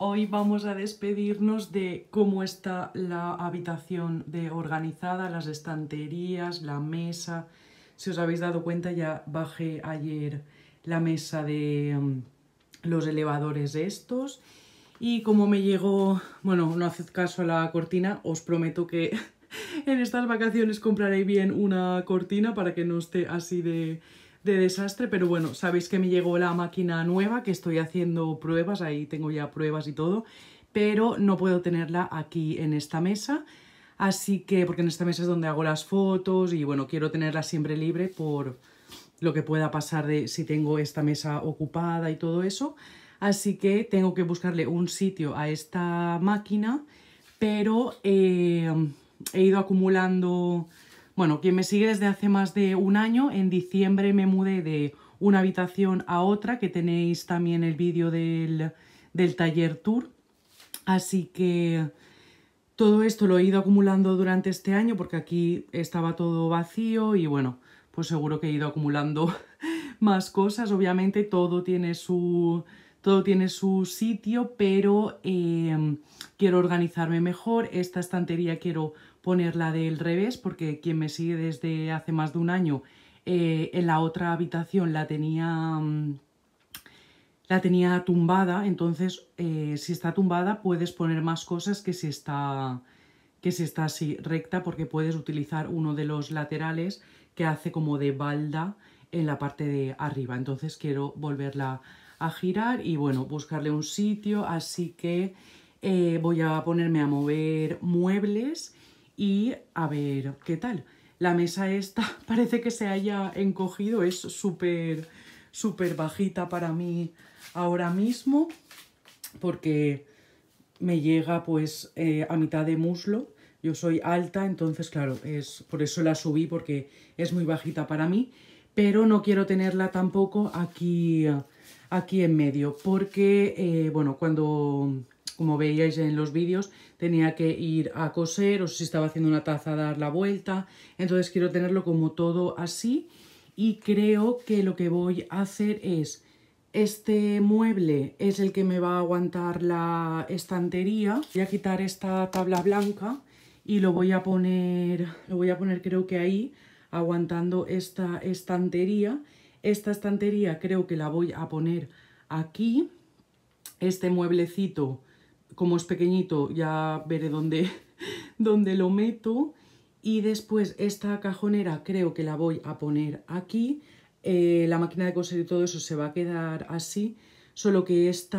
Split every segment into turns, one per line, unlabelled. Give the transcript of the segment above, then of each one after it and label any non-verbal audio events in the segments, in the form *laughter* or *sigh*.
Hoy vamos a despedirnos de cómo está la habitación de organizada, las estanterías, la mesa. Si os habéis dado cuenta, ya bajé ayer la mesa de mm, los elevadores estos. Y como me llegó, bueno, no haced caso a la cortina, os prometo que *laughs* en estas vacaciones compraré bien una cortina para que no esté así de de desastre, pero bueno, sabéis que me llegó la máquina nueva, que estoy haciendo pruebas, ahí tengo ya pruebas y todo, pero no puedo tenerla aquí en esta mesa, así que, porque en esta mesa es donde hago las fotos y bueno, quiero tenerla siempre libre por lo que pueda pasar de si tengo esta mesa ocupada y todo eso, así que tengo que buscarle un sitio a esta máquina, pero eh, he ido acumulando bueno, quien me sigue desde hace más de un año, en diciembre me mudé de una habitación a otra, que tenéis también el vídeo del, taller tour. Así que todo esto lo he ido acumulando durante este año porque aquí estaba todo vacío y bueno, pues seguro que he ido acumulando *laughs* más cosas. Obviamente todo tiene su, todo tiene su sitio, pero eh, quiero organizarme mejor. Esta estantería quiero ponerla del revés, porque quien me sigue desde hace más de un año, eh, en la otra habitación la tenía, mm, la tenía tumbada, entonces eh, si está tumbada puedes poner más cosas que si está que si está así recta porque puedes utilizar uno de los laterales que hace como de balda en la parte de arriba. Entonces quiero volverla a girar y bueno, buscarle un sitio, así que eh, voy a ponerme a mover muebles y a ver qué tal. La mesa esta *laughs* parece que se haya encogido, es súper, súper bajita para mí ahora mismo porque me llega pues eh, a mitad de muslo. Yo soy alta, entonces claro, es por eso la subí porque es muy bajita para mí, pero no quiero tenerla tampoco aquí, aquí en medio porque, eh, bueno, cuando como veíais en los vídeos, tenía que ir a coser o si estaba haciendo una taza a dar la vuelta. Entonces quiero tenerlo como todo así y creo que lo que voy a hacer es, este mueble es el que me va a aguantar la estantería. Voy a quitar esta tabla blanca y lo voy a poner, lo voy a poner creo que ahí, aguantando esta estantería. Esta estantería creo que la voy a poner aquí. Este mueblecito como es pequeñito ya veré dónde, *laughs* dónde lo meto. Y después esta cajonera creo que la voy a poner aquí. Eh, la máquina de coser y todo eso se va a quedar así, solo que esta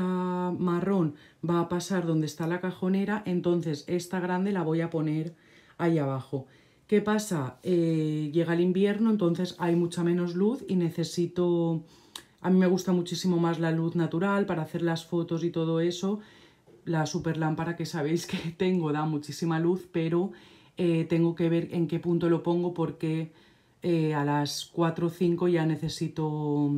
marrón va a pasar donde está la cajonera, entonces esta grande la voy a poner ahí abajo. ¿Qué pasa? Eh, llega el invierno, entonces hay mucha menos luz y necesito... A mí me gusta muchísimo más la luz natural para hacer las fotos y todo eso, la super lámpara que sabéis que *laughs* tengo da muchísima luz, pero eh, tengo que ver en qué punto lo pongo porque eh, a las 4 o ya necesito,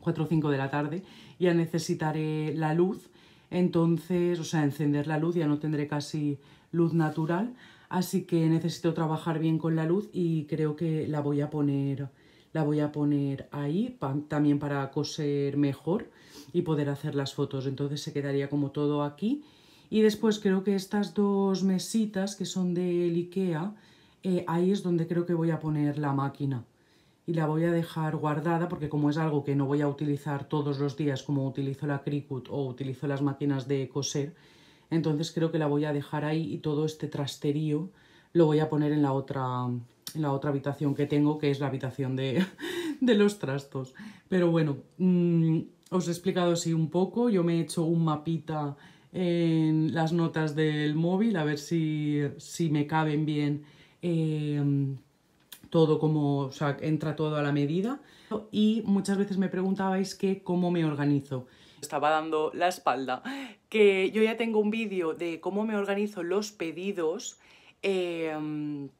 4 o 5 de la tarde, ya necesitaré la luz, entonces, o sea, encender la luz, ya no tendré casi luz natural, así que necesito trabajar bien con la luz y creo que la voy a poner la voy a poner ahí también para coser mejor y poder hacer las fotos. Entonces se quedaría como todo aquí. Y después creo que estas dos mesitas que son de Ikea, eh, ahí es donde creo que voy a poner la máquina. Y la voy a dejar guardada porque como es algo que no voy a utilizar todos los días como utilizo la Cricut o utilizo las máquinas de coser, entonces creo que la voy a dejar ahí y todo este trasterío lo voy a poner en la otra, en la otra habitación que tengo, que es la habitación de, *laughs* de los trastos. Pero bueno, mm, os he explicado así un poco, yo me he hecho un mapita en las notas del móvil, a ver si, si me caben bien em, todo como, o sea, entra todo a la medida. Y muchas veces me preguntabais que cómo me organizo. Estaba dando la espalda, que yo ya tengo un vídeo de cómo me organizo los pedidos Em,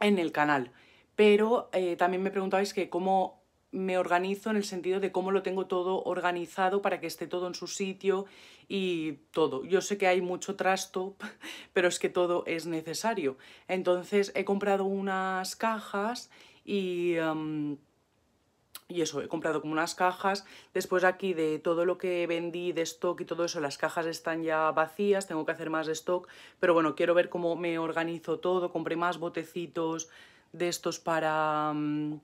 en el canal. Pero eh, también me preguntabais que cómo me organizo en el sentido de cómo lo tengo todo organizado para que esté todo en su sitio y todo. Yo sé que hay mucho trasto, *laughs* pero es que todo es necesario. Entonces he comprado unas cajas y... Em, y eso, he comprado como unas cajas. Después aquí de todo lo que vendí de stock y todo eso, las cajas están ya vacías, tengo que hacer más de stock. Pero bueno, quiero ver cómo me organizo todo. Compré más botecitos de estos para, mm,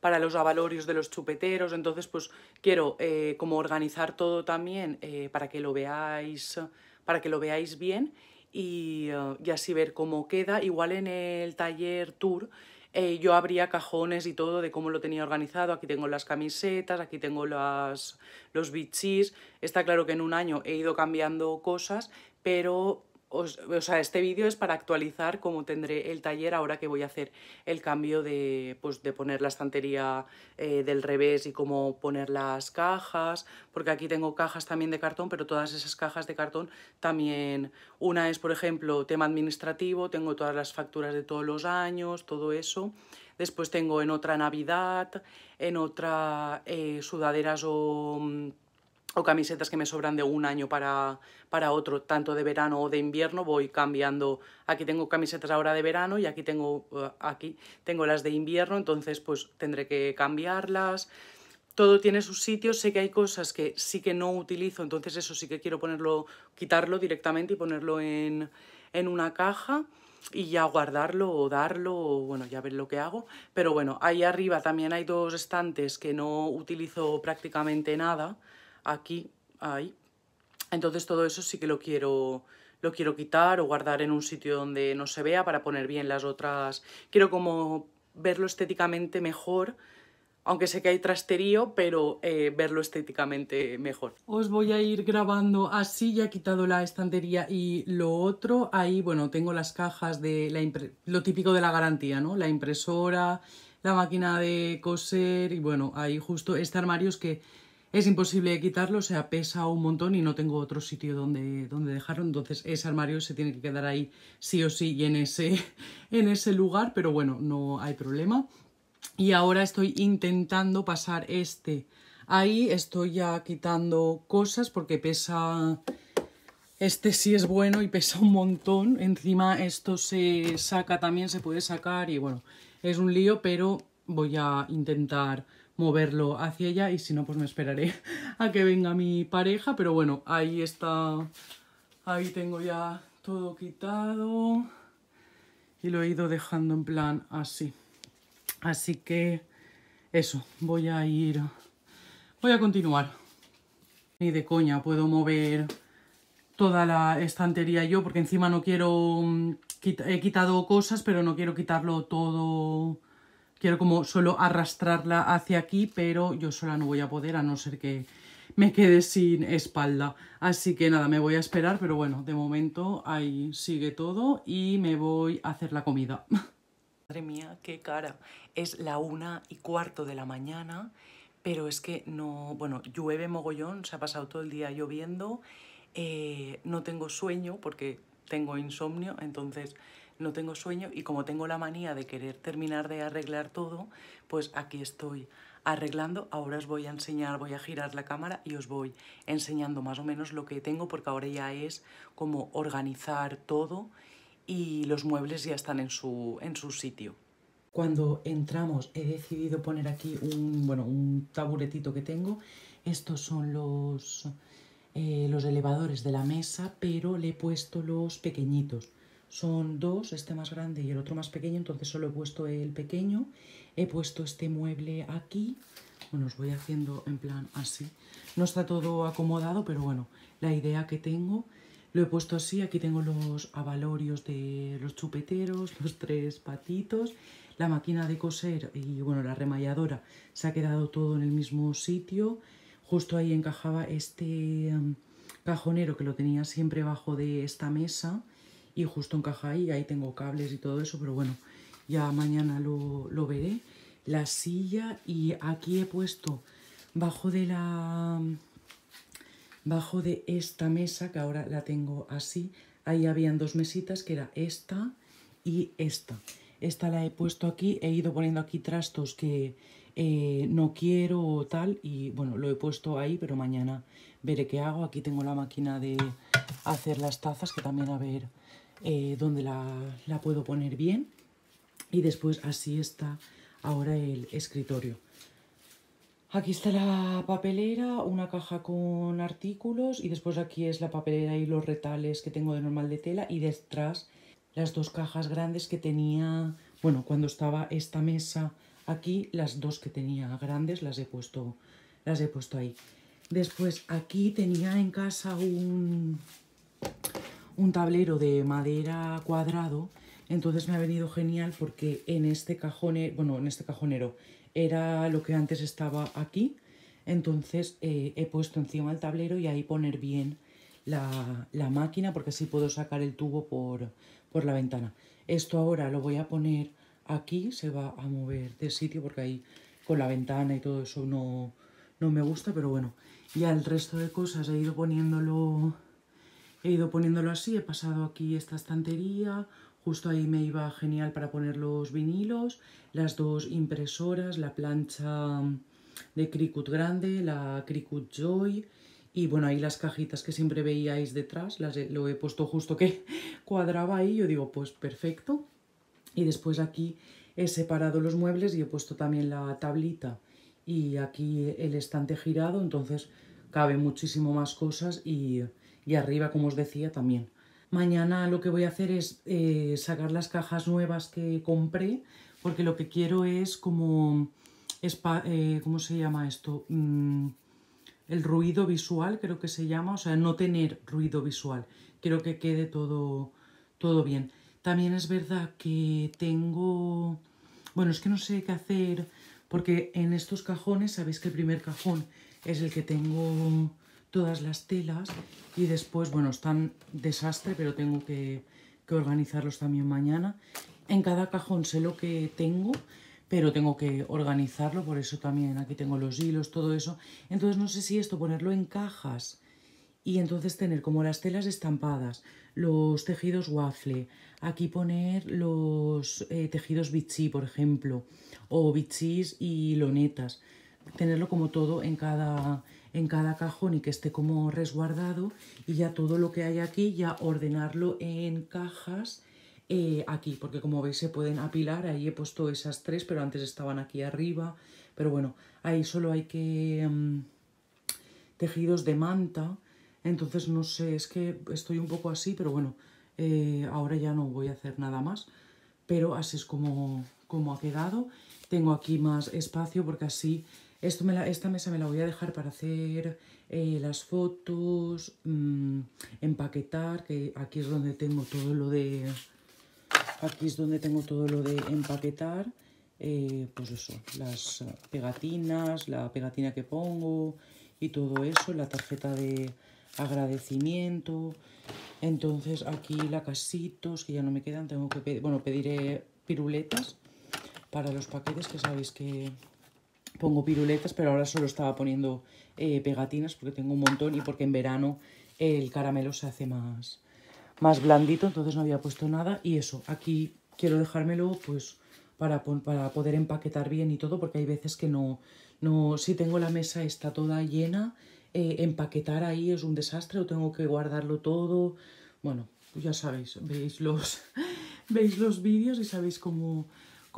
para los avalorios de los chupeteros. Entonces, pues quiero eh, como organizar todo también eh, para que lo veáis para que lo veáis bien y, eh, y así ver cómo queda. Igual en el taller tour eh, yo abría cajones y todo de cómo lo tenía organizado. Aquí tengo las camisetas, aquí tengo las, los bichis. Está claro que en un año he ido cambiando cosas, pero sea, este vídeo es para actualizar cómo tendré el taller ahora que voy a hacer el cambio de, pues, poner la estantería eh, del revés y cómo poner las cajas, porque aquí tengo cajas también de cartón, pero todas esas cajas de cartón también, una es por ejemplo tema administrativo, tengo todas las facturas de todos los años, todo eso, después tengo en otra Navidad, en otra eh, sudaderas o mm, o camisetas que me sobran de un año para, para otro, tanto de verano o de invierno, voy cambiando. Aquí tengo camisetas ahora de verano y aquí tengo, eh, aquí tengo las de invierno, entonces pues tendré que cambiarlas. Todo tiene sus sitios, sé que hay cosas que sí que no utilizo, entonces eso sí que quiero ponerlo, quitarlo directamente y ponerlo en, en una caja y ya guardarlo o darlo, bueno, ya ver lo que hago. Pero bueno, ahí arriba también hay dos estantes que no utilizo prácticamente nada, aquí, ahí. Entonces todo eso sí que lo quiero, lo quiero quitar o guardar en un sitio donde no se vea para poner bien las otras. Quiero como verlo estéticamente mejor, aunque sé que hay trasterío, pero eh, verlo estéticamente mejor. Os voy a ir grabando así, ya he quitado la estantería y lo otro. Ahí, bueno, tengo las cajas de la lo típico de la garantía, ¿no? La impresora, la máquina de coser y bueno, ahí justo este armario es que es imposible quitarlo, o sea, pesa un montón y no tengo otro sitio donde, donde dejarlo, entonces ese armario se tiene que quedar ahí sí o sí y en ese, *laughs* en ese lugar, pero bueno, no hay problema. Y ahora estoy intentando pasar este ahí, estoy ya quitando cosas porque pesa... Este sí es bueno y pesa un montón, encima esto se saca también, se puede sacar y bueno, es un lío, pero voy a intentar moverlo hacia ella y si no, pues me esperaré *laughs* a que venga mi pareja, pero bueno, ahí está, ahí tengo ya todo quitado y lo he ido dejando en plan así. Así que eso, voy a ir, voy a continuar. Ni de coña puedo mover toda la estantería yo, porque encima no quiero, mm, he quitado cosas, pero no quiero quitarlo todo Quiero como solo arrastrarla hacia aquí, pero yo sola no voy a poder a no ser que me quede sin espalda. Así que nada, me voy a esperar, pero bueno, de momento ahí sigue todo y me voy a hacer la comida. *laughs* Madre mía, qué cara. Es la una y cuarto de la mañana, pero es que no... Bueno, llueve mogollón, se ha pasado todo el día lloviendo. Eh, no tengo sueño porque tengo insomnio, entonces no tengo sueño y como tengo la manía de querer terminar de arreglar todo, pues aquí estoy arreglando. Ahora os voy a enseñar, voy a girar la cámara y os voy enseñando más o menos lo que tengo porque ahora ya es como organizar todo y los muebles ya están en su, en su sitio. Cuando entramos he decidido poner aquí un, bueno, un taburetito que tengo. Estos son los, eh, los elevadores de la mesa, pero le he puesto los pequeñitos son dos, este más grande y el otro más pequeño, entonces solo he puesto el pequeño, he puesto este mueble aquí, bueno, os voy haciendo en plan así, no está todo acomodado, pero bueno, la idea que tengo, lo he puesto así, aquí tengo los avalorios de los chupeteros, los tres patitos, la máquina de coser y bueno, la remalladora, se ha quedado todo en el mismo sitio, justo ahí encajaba este em, cajonero que lo tenía siempre bajo de esta mesa, y justo encaja ahí, ahí tengo cables y todo eso, pero bueno, ya mañana lo, lo veré. La silla y aquí he puesto bajo de la bajo de esta mesa, que ahora la tengo así, ahí habían dos mesitas, que era esta y esta. Esta la he puesto aquí, he ido poniendo aquí trastos que eh, no quiero o tal, y bueno, lo he puesto ahí, pero mañana veré qué hago. Aquí tengo la máquina de hacer las tazas, que también a ver eh, donde la, la, puedo poner bien y después así está ahora el escritorio. Aquí está la papelera, una caja con artículos y después aquí es la papelera y los retales que tengo de normal de tela y detrás las dos cajas grandes que tenía, bueno, cuando estaba esta mesa aquí, las dos que tenía grandes las he puesto, las he puesto ahí. Después aquí tenía en casa un, un tablero de madera cuadrado, entonces me ha venido genial porque en este cajón bueno, en este cajonero era lo que antes estaba aquí, entonces eh, he puesto encima el tablero y ahí poner bien la, máquina porque así puedo sacar el tubo por, por la ventana. Esto ahora lo voy a poner aquí, se va a mover de sitio porque ahí con la ventana y todo eso no, me gusta, pero bueno. ya el resto de cosas he ido poniéndolo he ido poniéndolo así, he pasado aquí esta estantería, justo ahí me iba genial para poner los vinilos, las dos impresoras, la plancha de Cricut grande, la Cricut Joy y bueno, ahí las cajitas que siempre veíais detrás, las lo he puesto justo que *laughs* cuadraba ahí, yo digo pues perfecto y después aquí he separado los muebles y he puesto también la tablita y aquí el estante girado, entonces cabe muchísimo más cosas y y arriba, como os decía, también. Mañana lo que voy a hacer es eh, sacar las cajas nuevas que compré, porque lo que quiero es como... Eh, ¿Cómo se llama esto? Mm, el ruido visual, creo que se llama. O sea, no tener ruido visual. Quiero que quede todo, todo bien. También es verdad que tengo... Bueno, es que no sé qué hacer, porque en estos cajones, sabéis que el primer cajón es el que tengo todas las telas y después, bueno, están desastre, pero tengo que, que organizarlos también mañana. En cada cajón sé lo que tengo, pero tengo que organizarlo, por eso también aquí tengo los hilos, todo eso. Entonces no sé si esto ponerlo en cajas y entonces tener como las telas estampadas, los tejidos waffle, aquí poner los eh, tejidos bichí, por ejemplo, o bichís y lonetas, tenerlo como todo en cada en cada cajón y que esté como resguardado y ya todo lo que hay aquí ya ordenarlo en cajas eh, aquí porque como veis se pueden apilar ahí he puesto esas tres pero antes estaban aquí arriba pero bueno ahí solo hay que mm, tejidos de manta entonces no sé es que estoy un poco así pero bueno eh, ahora ya no voy a hacer nada más pero así es como como ha quedado tengo aquí más espacio porque así esta mesa me la voy a dejar para hacer eh, las fotos, mm, empaquetar, que aquí es donde tengo todo lo de... Aquí es donde tengo todo lo de empaquetar. Eh, pues eso, las pegatinas, la pegatina que pongo y todo eso, la tarjeta de agradecimiento. Entonces aquí la casitos que ya no me quedan, tengo que bueno, pediré piruletas para los paquetes que sabéis que pongo piruletas, pero ahora solo estaba poniendo eh, pegatinas porque tengo un montón y porque en verano el caramelo se hace más, más blandito, entonces no había puesto nada. Y eso, aquí quiero dejármelo pues para, para poder empaquetar bien y todo, porque hay veces que no, no si tengo la mesa está toda llena, eh, empaquetar ahí es un desastre o tengo que guardarlo todo. Bueno, ya sabéis, veis los, *laughs* veis los vídeos y sabéis cómo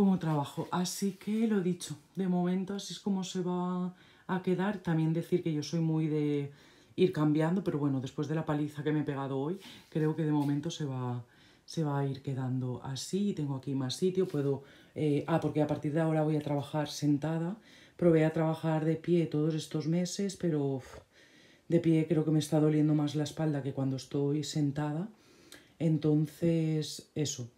como trabajo. Así que lo dicho, de momento así es como se va a quedar. También decir que yo soy muy de ir cambiando, pero bueno, después de la paliza que me he pegado hoy, creo que de momento se va, se va a ir quedando así. Tengo aquí más sitio, puedo... Eh, ah, porque a partir de ahora voy a trabajar sentada. Probé a trabajar de pie todos estos meses, pero de pie creo que me está doliendo más la espalda que cuando estoy sentada. Entonces, eso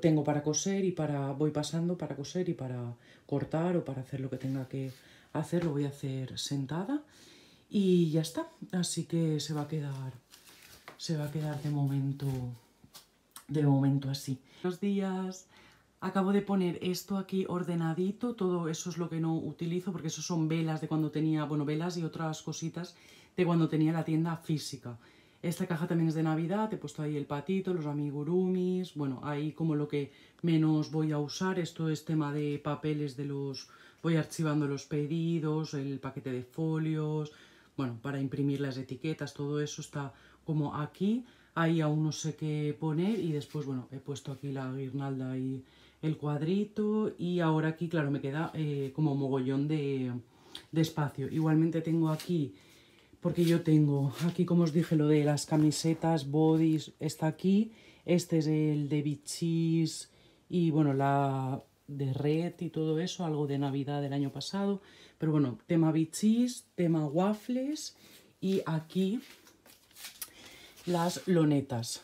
tengo para coser y para voy pasando para coser y para cortar o para hacer lo que tenga que hacer, lo voy a hacer sentada y ya está. Así que se va a quedar se va a quedar de momento de momento así. Buenos días. Acabo de poner esto aquí ordenadito, todo eso es lo que no utilizo porque eso son velas de cuando tenía, bueno, velas y otras cositas de cuando tenía la tienda física. Esta caja también es de Navidad, he puesto ahí el patito, los amigurumis, bueno, ahí como lo que menos voy a usar, esto es tema de papeles de los... Voy archivando los pedidos, el paquete de folios, bueno, para imprimir las etiquetas, todo eso está como aquí. Ahí aún no sé qué poner y después, bueno, he puesto aquí la guirnalda y el cuadrito y ahora aquí, claro, me queda eh, como mogollón de, de espacio. Igualmente tengo aquí porque yo tengo aquí, como os dije, lo de las camisetas, bodys, está aquí. Este es el de Bichis y bueno, la de red y todo eso, algo de Navidad del año pasado. Pero bueno, tema bichis, tema waffles y aquí las lonetas.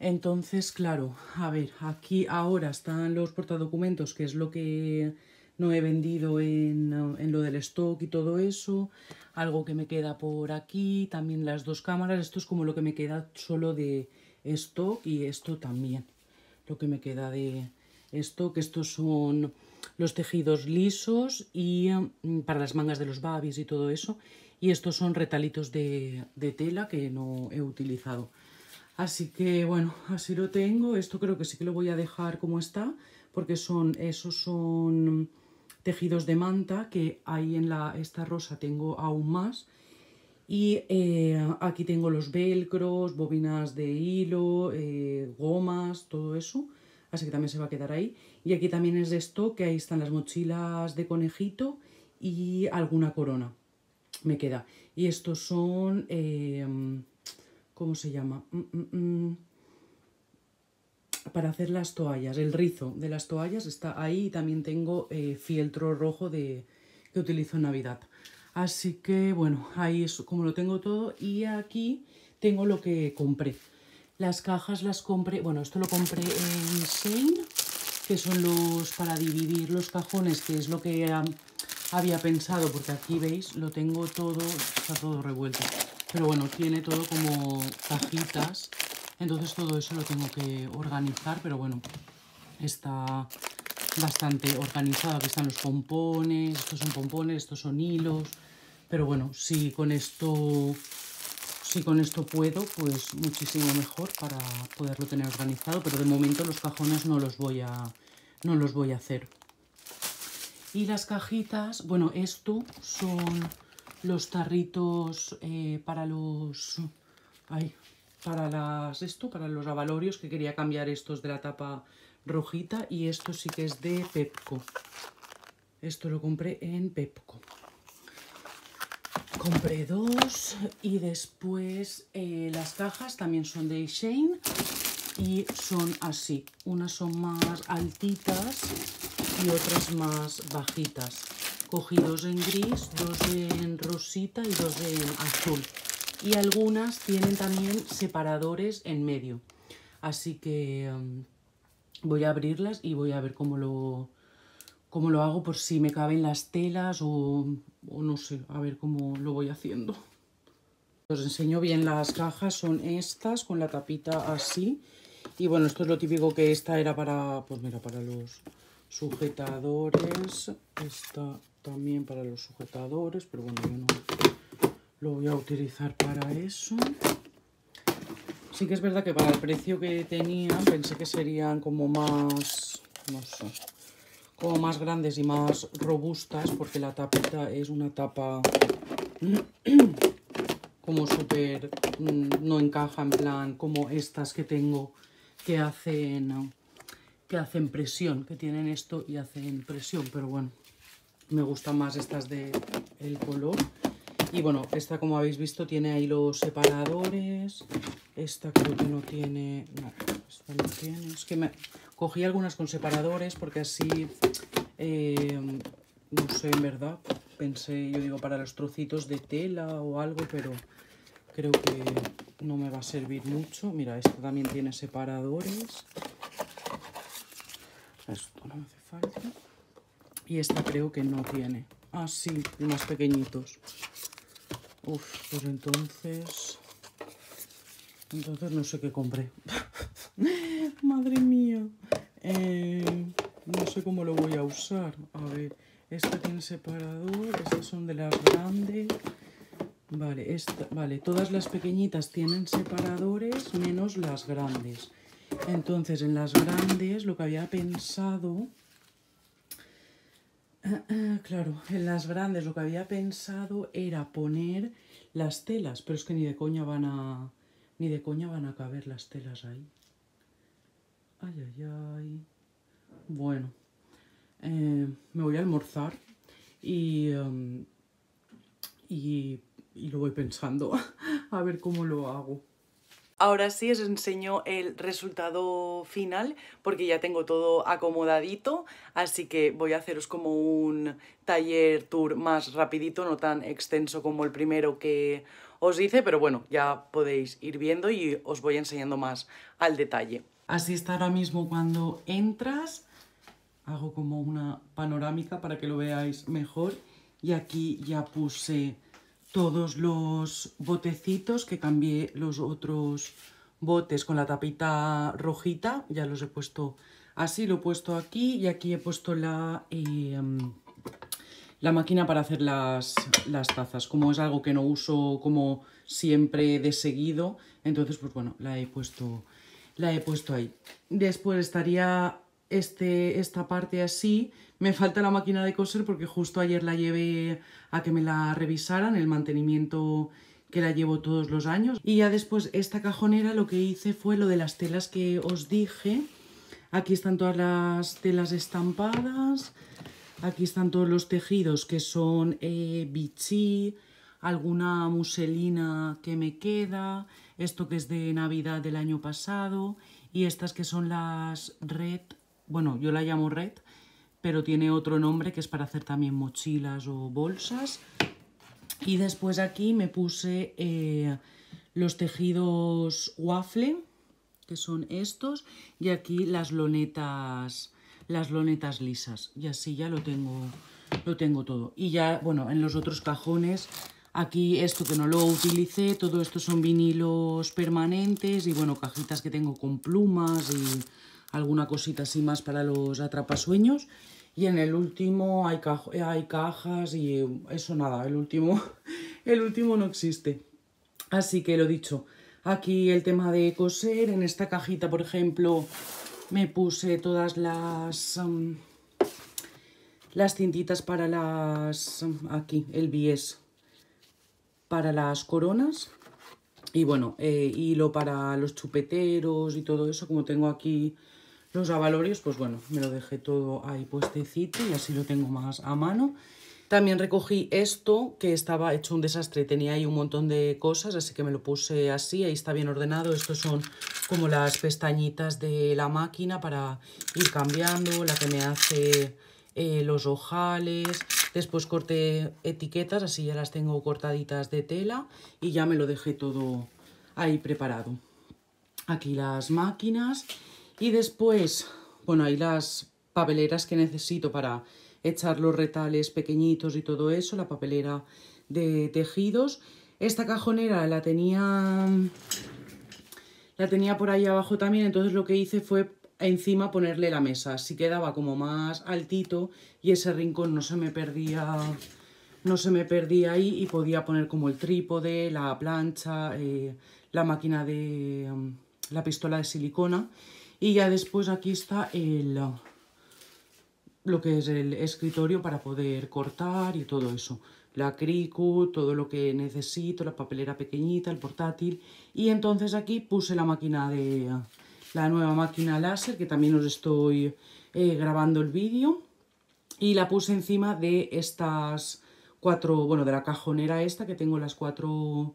Entonces, claro, a ver, aquí ahora están los portadocumentos, que es lo que no he vendido en, lo del stock y todo eso, algo que me queda por aquí, también las dos cámaras, esto es como lo que me queda solo de stock y esto también, lo que me queda de stock, estos son los tejidos lisos y mm, para las mangas de los babies y todo eso, y estos son retalitos de, de tela que no he utilizado. Así que bueno, así lo tengo, esto creo que sí que lo voy a dejar como está, porque son, esos son tejidos de manta, que ahí en la, esta rosa tengo aún más. Y eh, aquí tengo los velcros, bobinas de hilo, eh, gomas, todo eso. Así que también se va a quedar ahí. Y aquí también es de esto, que ahí están las mochilas de conejito y alguna corona me queda. Y estos son... Eh, ¿Cómo se llama? Mm, mm, mm para hacer las toallas, el rizo de las toallas está ahí y también tengo eh, fieltro rojo de, que utilizo en Navidad. Así que bueno, ahí es como lo tengo todo y aquí tengo lo que compré. Las cajas las compré, bueno, esto lo compré en Shane, que son los para dividir los cajones, que es lo que había pensado, porque aquí veis, lo tengo todo, está todo revuelto. Pero bueno, tiene todo como cajitas entonces todo eso lo tengo que organizar, pero bueno, está bastante organizado. Aquí están los pompones, estos son pompones, estos son hilos. Pero bueno, si con esto, si con esto puedo, pues muchísimo mejor para poderlo tener organizado. Pero de momento los cajones no los voy a, no los voy a hacer. Y las cajitas, bueno, esto son los tarritos eh, para los para las esto, para los avalorios, que quería cambiar estos de la tapa rojita y esto sí que es de Pepco. Esto lo compré en Pepco. Compré dos y después eh, las cajas también son de Shane y son así. Unas son más altitas y otras más bajitas. Cogí dos en gris, dos en rosita y dos en azul y algunas tienen también separadores en medio. Así que em, voy a abrirlas y voy a ver cómo lo, cómo lo hago por si me caben las telas o, o no sé, a ver cómo lo voy haciendo. Os enseño bien las cajas, son estas con la tapita así. Y bueno, esto es lo típico que esta era para, pues mira, para los sujetadores. Esta también para los sujetadores, pero bueno, yo no, lo voy a utilizar para eso. Sí que es verdad que para el precio que tenían pensé que serían como más, no sé, como más grandes y más robustas porque la tapita es una tapa *clears throat* como súper, mm, no encaja en plan como estas que tengo que hacen, que hacen presión, que tienen esto y hacen presión, pero bueno, me gustan más estas de el color. Y bueno, esta como habéis visto tiene ahí los separadores. Esta creo que no tiene... No, esta no tiene. Es que me... cogí algunas con separadores porque así... Eh, no sé, en verdad. Pensé, yo digo, para los trocitos de tela o algo, pero creo que no me va a servir mucho. Mira, esta también tiene separadores. Esto no me hace falta. Y esta creo que no tiene. Ah, sí, más pequeñitos. Uf, pues entonces... Entonces no sé qué compré. *laughs* Madre mía. Eh, no sé cómo lo voy a usar. A ver, esta tiene separador. Estas son de las grandes. Vale, esta, vale, todas las pequeñitas tienen separadores menos las grandes. Entonces, en las grandes lo que había pensado *clears throat* Claro, en las grandes lo que había pensado era poner las telas, pero es que ni de coña van a ni de coña van a caber las telas ahí. Ay, ay, ay. Bueno, eh, me voy a almorzar y, em, y lo voy pensando *laughs* a ver cómo lo hago. Ahora sí os enseño el resultado final porque ya tengo todo acomodadito, así que voy a haceros como un taller tour más rapidito, no tan extenso como el primero que os hice, pero bueno, ya podéis ir viendo y os voy enseñando más al detalle. Así está ahora mismo cuando entras. Hago como una panorámica para que lo veáis mejor. Y aquí ya puse todos los botecitos que cambié los otros botes con la tapita rojita. Ya los he puesto así, lo he puesto aquí y aquí he puesto la, eh, mm, la máquina para hacer las, tazas. Como es algo que no uso como siempre de seguido, entonces pues bueno, la he puesto, la he puesto ahí. Después estaría este, esta parte así. Me falta la máquina de coser porque justo ayer la llevé a que me la revisaran, el mantenimiento que la llevo todos los años. Y ya después esta cajonera lo que hice fue lo de las telas que os dije. Aquí están todas las telas estampadas, aquí están todos los tejidos que son eh, bichí, alguna muselina que me queda, esto que es de Navidad del año pasado y estas que son las red bueno, yo la llamo red, pero tiene otro nombre que es para hacer también mochilas o bolsas. Y después aquí me puse eh, los tejidos waffle, que son estos, y aquí las lonetas, las lonetas lisas. Y así ya lo tengo, lo tengo todo. Y ya, bueno, en los otros cajones, aquí esto que no lo utilicé, todo esto son vinilos permanentes y, bueno, cajitas que tengo con plumas y alguna cosita así más para los atrapasueños. Y en el último hay, hay cajas y eso nada, el último, *laughs* el último no existe. Así que lo dicho, aquí el tema de coser. En esta cajita, por ejemplo, me puse todas las... Um, las cintitas para las... Um, aquí, el bies para las coronas y bueno, eh, hilo para los chupeteros y todo eso, como tengo aquí los avalorios, pues bueno, me lo dejé todo ahí puestecito y así lo tengo más a mano. También recogí esto, que estaba hecho un desastre, tenía ahí un montón de cosas, así que me lo puse así, ahí está bien ordenado. Estos son como las pestañitas de la máquina para ir cambiando, la que me hace eh, los ojales. Después corté etiquetas, así ya las tengo cortaditas de tela y ya me lo dejé todo ahí preparado. Aquí las máquinas y después, bueno, hay las papeleras que necesito para echar los retales pequeñitos y todo eso, la papelera de tejidos. Esta cajonera la tenía la tenía por ahí abajo también, entonces lo que hice fue encima ponerle la mesa, así quedaba como más altito y ese rincón no se me perdía no se me perdía ahí y podía poner como el trípode, la plancha, eh, la máquina de mm, la pistola de silicona y ya después aquí está el, lo que es el escritorio para poder cortar y todo eso. La Cricut, todo lo que necesito, la papelera pequeñita, el portátil. Y entonces aquí puse la máquina de la nueva máquina láser, que también os estoy eh, grabando el vídeo. Y la puse encima de estas cuatro, bueno, de la cajonera esta, que tengo las cuatro,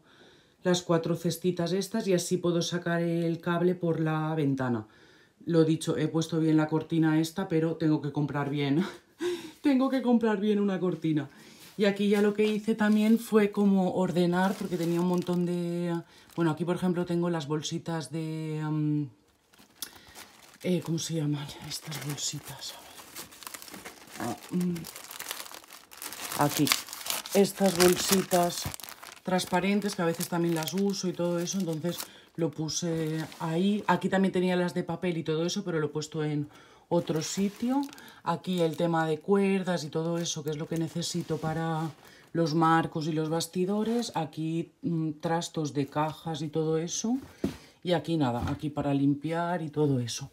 las cuatro cestitas estas, y así puedo sacar el cable por la ventana. Lo dicho, he puesto bien la cortina esta, pero tengo que comprar bien. *laughs* tengo que comprar bien una cortina. Y aquí ya lo que hice también fue como ordenar, porque tenía un montón de... Bueno, aquí por ejemplo tengo las bolsitas de... Eh, ¿Cómo se llaman estas bolsitas? Ah, mm. aquí. Estas bolsitas transparentes, que a veces también las uso y todo eso, entonces lo puse ahí. Aquí también tenía las de papel y todo eso, pero lo he puesto en otro sitio. Aquí el tema de cuerdas y todo eso, que es lo que necesito para los marcos y los bastidores. Aquí mm, trastos de cajas y todo eso. Y aquí nada, aquí para limpiar y todo eso.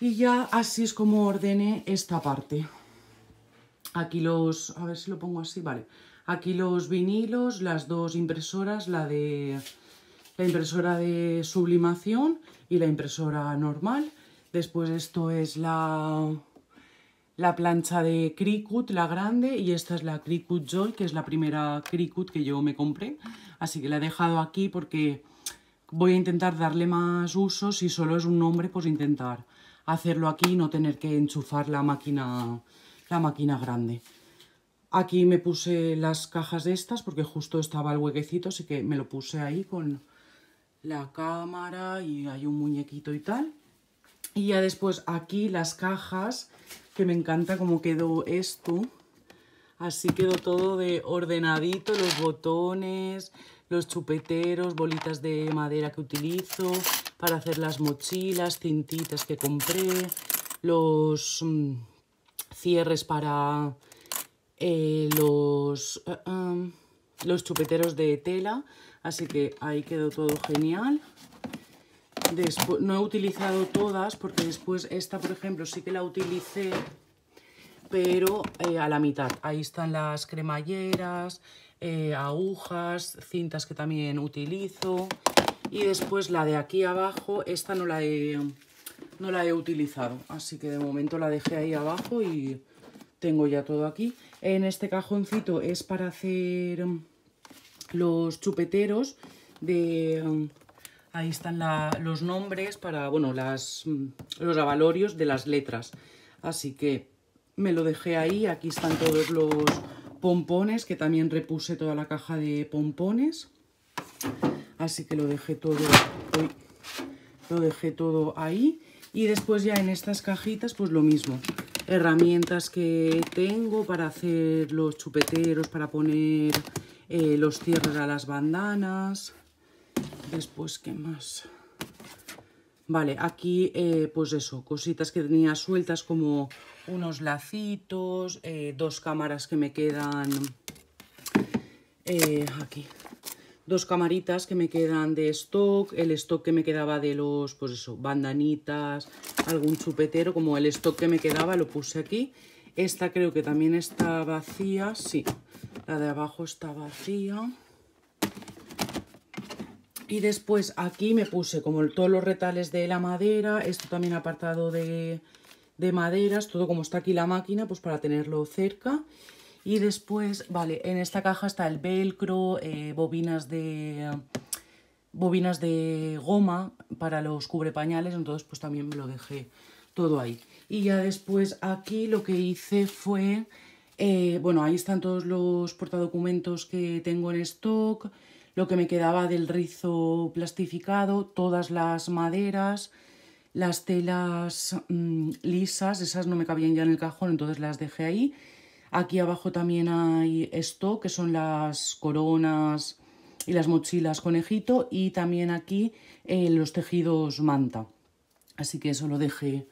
Y ya así es como ordené esta parte. Aquí los... A ver si lo pongo así, vale. Aquí los vinilos, las dos impresoras, la de la impresora de sublimación y la impresora normal. Después esto es la, la plancha de Cricut, la grande, y esta es la Cricut Joy, que es la primera Cricut que yo me compré. Así que la he dejado aquí porque voy a intentar darle más uso. Si solo es un nombre, pues intentar hacerlo aquí y no tener que enchufar la máquina, la máquina grande. Aquí me puse las cajas de estas porque justo estaba el huequecito, así que me lo puse ahí con, la cámara y hay un muñequito y tal. Y ya después aquí las cajas, que me encanta cómo quedó esto. Así quedó todo de ordenadito, los botones, los chupeteros, bolitas de madera que utilizo para hacer las mochilas, cintitas que compré, los mm, cierres para eh, los, eh, um, los chupeteros de tela Así que ahí quedó todo genial. no he utilizado todas porque después esta, por ejemplo, sí que la utilicé, pero eh, a la mitad. Ahí están las cremalleras, eh, agujas, cintas que también utilizo. Y después la de aquí abajo, esta no la no la he utilizado. Así que de momento la dejé ahí abajo y tengo ya todo aquí. En este cajoncito es para hacer los chupeteros de... Mm, ahí están los nombres para, bueno, las, mm, los avalorios de las letras. Así que me lo dejé ahí. Aquí están todos los pompones, que también repuse toda la caja de pompones. Así que lo dejé todo, lo dejé todo ahí. Y después ya en estas cajitas, pues lo mismo. Herramientas que tengo para hacer los chupeteros, para poner eh, los cierres a las bandanas. Después, ¿qué más? Vale, aquí, eh, pues eso, cositas que tenía sueltas como unos lacitos, eh, dos cámaras que me quedan... aquí, dos camaritas que me quedan de stock, el stock que me quedaba de los, pues eso, bandanitas, algún chupetero, como el stock que me quedaba lo puse aquí. Esta creo que también está vacía, sí, la de abajo está vacía. Y después aquí me puse como todos los retales de la madera, esto también apartado de, de maderas, todo como está aquí la máquina, pues para tenerlo cerca. Y después, vale, en esta caja está el velcro, eh, bobinas de bobinas de goma para los cubrepañales, entonces pues también lo dejé todo ahí. Y ya después aquí lo que hice fue eh, bueno, ahí están todos los portadocumentos que tengo en stock, lo que me quedaba del rizo plastificado, todas las maderas, las telas mm, lisas, esas no me cabían ya en el cajón, entonces las dejé ahí. Aquí abajo también hay stock, que son las coronas y las mochilas conejito, y también aquí eh, los tejidos manta. Así que eso lo dejé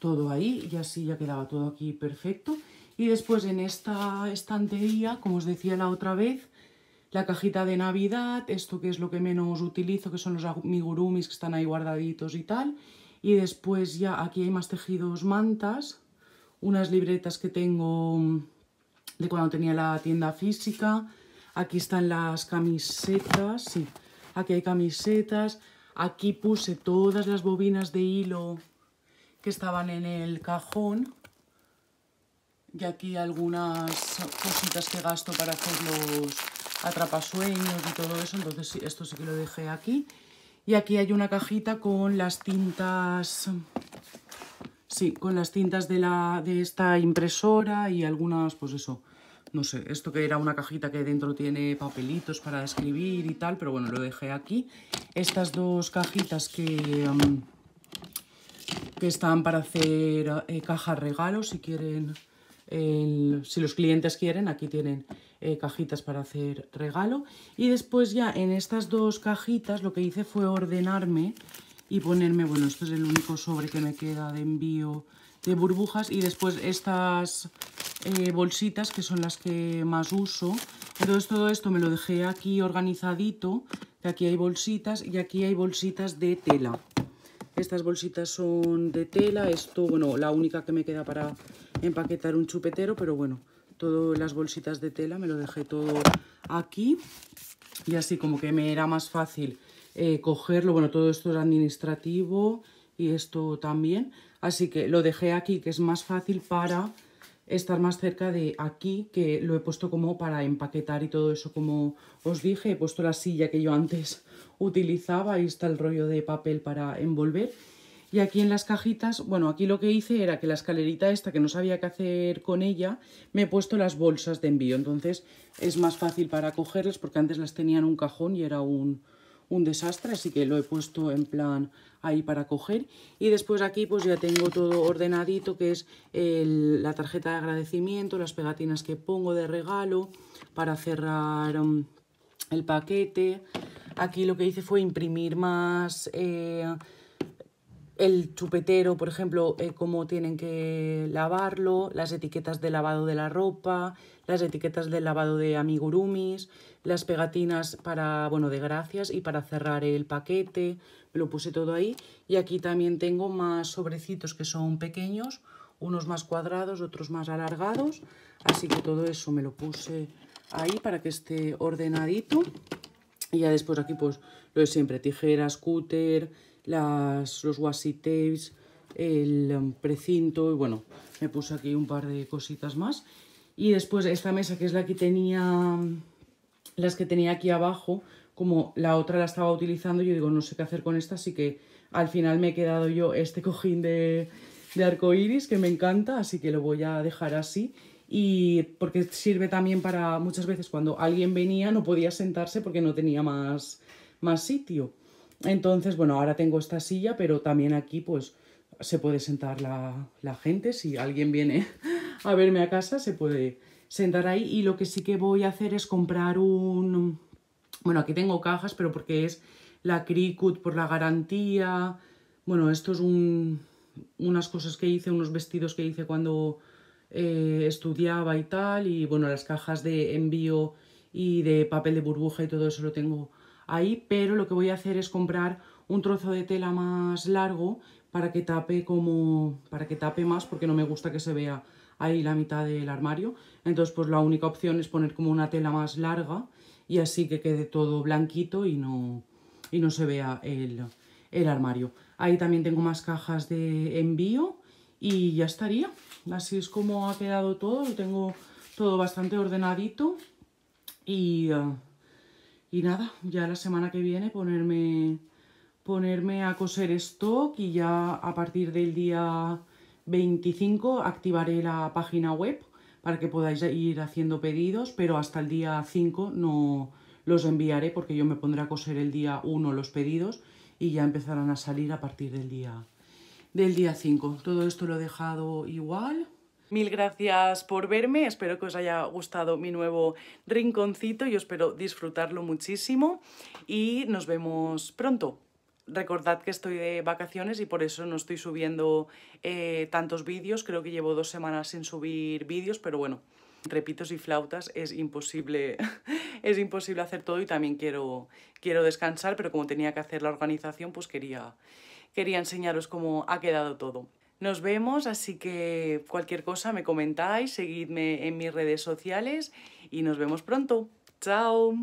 todo ahí y así ya quedaba todo aquí perfecto. Y después en esta estantería, como os decía la otra vez, la cajita de Navidad, esto que es lo que menos utilizo, que son los amigurumis que están ahí guardaditos y tal. Y después ya aquí hay más tejidos mantas, unas libretas que tengo de cuando tenía la tienda física. Aquí están las camisetas, sí, aquí hay camisetas. Aquí puse todas las bobinas de hilo que estaban en el cajón y aquí algunas cositas que gasto para hacer los atrapasueños y todo eso, entonces esto sí que lo dejé aquí. Y aquí hay una cajita con las tintas, sí, con las tintas de, la, de esta impresora y algunas, pues eso, no sé, esto que era una cajita que dentro tiene papelitos para escribir y tal, pero bueno, lo dejé aquí. Estas dos cajitas que, mm, que están para hacer eh, cajas regalos si quieren si los clientes quieren, aquí tienen eh, cajitas para hacer regalo. Y después ya en estas dos cajitas lo que hice fue ordenarme y ponerme, bueno, este es el único sobre que me queda de envío de burbujas y después estas eh, bolsitas que son las que más uso. Entonces todo esto me lo dejé aquí organizadito, que aquí hay bolsitas y aquí hay bolsitas de tela. Estas bolsitas son de tela, esto, bueno, la única que me queda para empaquetar un chupetero, pero bueno, todas las bolsitas de tela me lo dejé todo aquí y así como que me era más fácil eh, cogerlo, bueno, todo esto es administrativo y esto también, así que lo dejé aquí que es más fácil para estar más cerca de aquí, que lo he puesto como para empaquetar y todo eso, como os dije, he puesto la silla que yo antes *laughs* utilizaba, y está el rollo de papel para envolver y aquí en las cajitas, bueno, aquí lo que hice era que la escalerita esta, que no sabía qué hacer con ella, me he puesto las bolsas de envío. Entonces es más fácil para cogerlas porque antes las tenía en un cajón y era un, un desastre, así que lo he puesto en plan ahí para coger. Y después aquí pues ya tengo todo ordenadito, que es la tarjeta de agradecimiento, las pegatinas que pongo de regalo para cerrar um, el paquete. Aquí lo que hice fue imprimir más... Eh, el chupetero, por ejemplo, eh, cómo tienen que lavarlo, las etiquetas de lavado de la ropa, las etiquetas de lavado de amigurumis, las pegatinas para, bueno, de gracias y para cerrar el paquete, lo puse todo ahí. Y aquí también tengo más sobrecitos que son pequeños, unos más cuadrados, otros más alargados, así que todo eso me lo puse ahí para que esté ordenadito. Y ya después aquí, pues, lo de siempre, tijeras, cúter las, los washi tapes, el um, precinto y bueno, me puse aquí un par de cositas más. Y después esta mesa que es la que tenía, um, las que tenía aquí abajo, como la otra la estaba utilizando, yo digo, no sé qué hacer con esta, así que al final me he quedado yo este *laughs* cojín de, de arco iris que me encanta, así que lo voy a dejar así. Y porque sirve también para muchas veces cuando alguien venía no podía sentarse porque no tenía más, más sitio. Entonces, bueno, ahora tengo esta silla, pero también aquí pues se puede sentar la, la gente. Si alguien viene *laughs* a verme a casa, se puede sentar ahí. Y lo que sí que voy a hacer es comprar un... Bueno, aquí tengo cajas, pero porque es la Cricut por la garantía. Bueno, esto es un, unas cosas que hice, unos vestidos que hice cuando eh, estudiaba y tal. Y bueno, las cajas de envío y de papel de burbuja y todo eso lo tengo ahí, pero lo que voy a hacer es comprar un trozo de tela más largo para que tape como para que tape más porque no me gusta que se vea ahí la mitad del armario entonces pues la única opción es poner como una tela más larga y así que quede todo blanquito y no y no se vea el, armario ahí también tengo más cajas de envío y ya estaría así es como ha quedado todo lo tengo todo bastante ordenadito y eh, y nada, ya la semana que viene ponerme, ponerme a coser stock y ya a partir del día 25 activaré la página web para que podáis ir haciendo pedidos, pero hasta el día 5 no los enviaré porque yo me pondré a coser el día 1 los pedidos y ya empezarán a salir a partir del día del día 5. Todo esto lo he dejado igual, Mil gracias por verme, espero que os haya gustado mi nuevo rinconcito, y espero disfrutarlo muchísimo y nos vemos pronto. Recordad que estoy de vacaciones y por eso no estoy subiendo eh, tantos vídeos, creo que llevo dos semanas sin subir vídeos, pero bueno, repitos y flautas es imposible, *laughs* es imposible hacer todo y también quiero, quiero descansar, pero como tenía que hacer la organización, pues quería, quería enseñaros cómo ha quedado todo. Nos vemos, así que cualquier cosa me comentáis, seguidme en mis redes sociales y nos vemos pronto. ¡Chao!